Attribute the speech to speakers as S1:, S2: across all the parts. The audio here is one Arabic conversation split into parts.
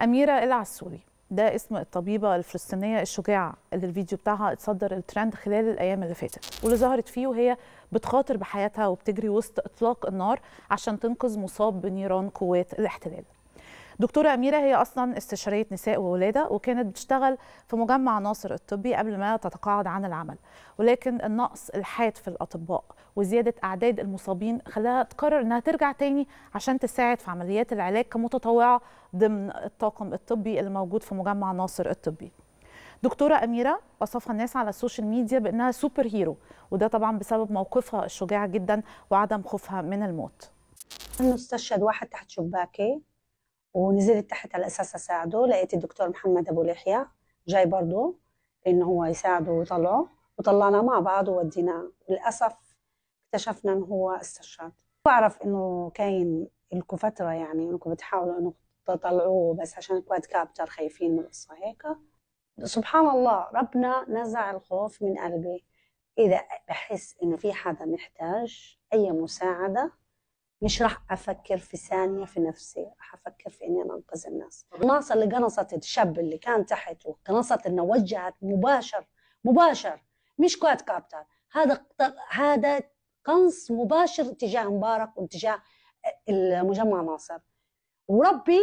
S1: أميرة العسولي ده اسم الطبيبة الفلسطينية الشجاعة اللي الفيديو بتاعها اتصدر الترند خلال الأيام اللي فاتت واللي ظهرت فيه وهي بتخاطر بحياتها وبتجري وسط إطلاق النار عشان تنقذ مصاب بنيران قوات الاحتلال دكتوره اميره هي اصلا استشاريه نساء وولاده وكانت بتشتغل في مجمع ناصر الطبي قبل ما تتقاعد عن العمل ولكن النقص الحاد في الاطباء وزياده اعداد المصابين خلاها تقرر انها ترجع تاني عشان تساعد في عمليات العلاج كمتطوعه ضمن الطاقم الطبي الموجود في مجمع ناصر الطبي دكتورة أميرة وصفها الناس على السوشيال ميديا بأنها سوبر هيرو وده طبعا بسبب موقفها الشجاع جدا وعدم خوفها من الموت
S2: إنه استشهد واحد تحت شباكي ونزلت تحت على اساس اساعده لقيت الدكتور محمد ابو لحية جاي برضه انه هو يساعده ويطلعه وطلعنا مع بعض ووديناه للاسف اكتشفنا انه هو استشهد بعرف انه كاين لكم فتره يعني انكم بتحاولوا انه تطلعوه بس عشان كواد كابتر خايفين من القصه هيك سبحان الله ربنا نزع الخوف من قلبي اذا بحس انه في حدا محتاج اي مساعده مش راح افكر في ثانيه في نفسي راح افكر في اني انا انقذ الناس القناصه اللي قنصت الشاب اللي كان تحت وقنصت انه وجهت مباشر مباشر مش كواد كابتر هذا هذا قنص مباشر اتجاه مبارك واتجاه المجمع ناصر وربي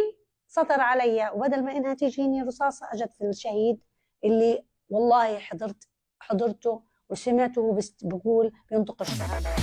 S2: سطر علي وبدل ما انها تجيني رصاصه اجت في الشهيد اللي والله حضرت حضرته وسمعته بيقول بينطق الشهاده